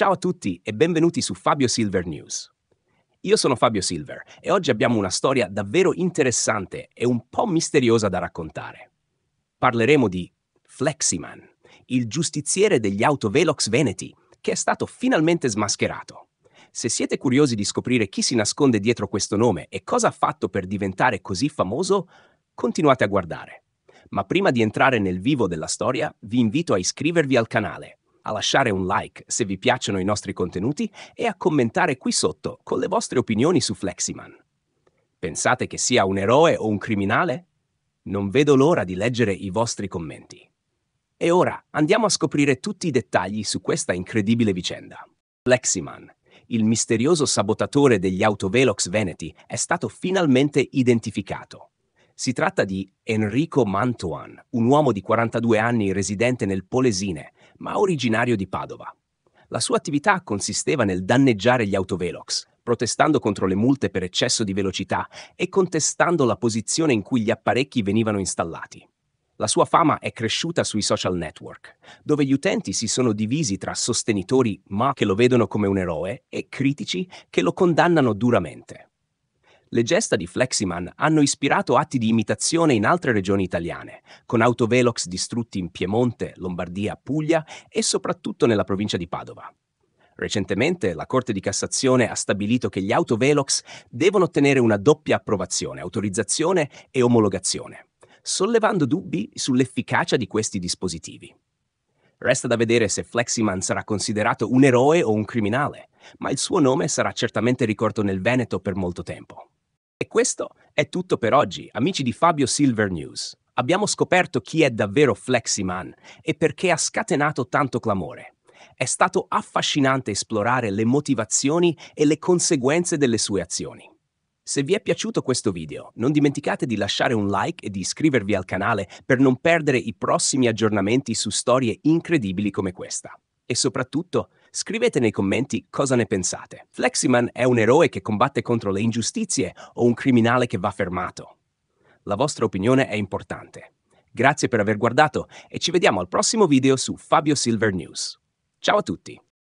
Ciao a tutti e benvenuti su Fabio Silver News. Io sono Fabio Silver e oggi abbiamo una storia davvero interessante e un po' misteriosa da raccontare. Parleremo di Fleximan, il giustiziere degli autovelox veneti, che è stato finalmente smascherato. Se siete curiosi di scoprire chi si nasconde dietro questo nome e cosa ha fatto per diventare così famoso, continuate a guardare. Ma prima di entrare nel vivo della storia, vi invito a iscrivervi al canale a lasciare un like se vi piacciono i nostri contenuti e a commentare qui sotto con le vostre opinioni su Fleximan. Pensate che sia un eroe o un criminale? Non vedo l'ora di leggere i vostri commenti. E ora andiamo a scoprire tutti i dettagli su questa incredibile vicenda. Fleximan, il misterioso sabotatore degli autovelox veneti, è stato finalmente identificato. Si tratta di Enrico Mantuan, un uomo di 42 anni residente nel Polesine, ma originario di Padova. La sua attività consisteva nel danneggiare gli autovelox, protestando contro le multe per eccesso di velocità e contestando la posizione in cui gli apparecchi venivano installati. La sua fama è cresciuta sui social network, dove gli utenti si sono divisi tra sostenitori ma che lo vedono come un eroe e critici che lo condannano duramente. Le gesta di Fleximan hanno ispirato atti di imitazione in altre regioni italiane, con autovelox distrutti in Piemonte, Lombardia, Puglia e soprattutto nella provincia di Padova. Recentemente la Corte di Cassazione ha stabilito che gli autovelox devono ottenere una doppia approvazione, autorizzazione e omologazione, sollevando dubbi sull'efficacia di questi dispositivi. Resta da vedere se Fleximan sarà considerato un eroe o un criminale, ma il suo nome sarà certamente ricorto nel Veneto per molto tempo. E questo è tutto per oggi, amici di Fabio Silver News. Abbiamo scoperto chi è davvero Fleximan e perché ha scatenato tanto clamore. È stato affascinante esplorare le motivazioni e le conseguenze delle sue azioni. Se vi è piaciuto questo video, non dimenticate di lasciare un like e di iscrivervi al canale per non perdere i prossimi aggiornamenti su storie incredibili come questa. E soprattutto, Scrivete nei commenti cosa ne pensate. Fleximan è un eroe che combatte contro le ingiustizie o un criminale che va fermato? La vostra opinione è importante. Grazie per aver guardato e ci vediamo al prossimo video su Fabio Silver News. Ciao a tutti!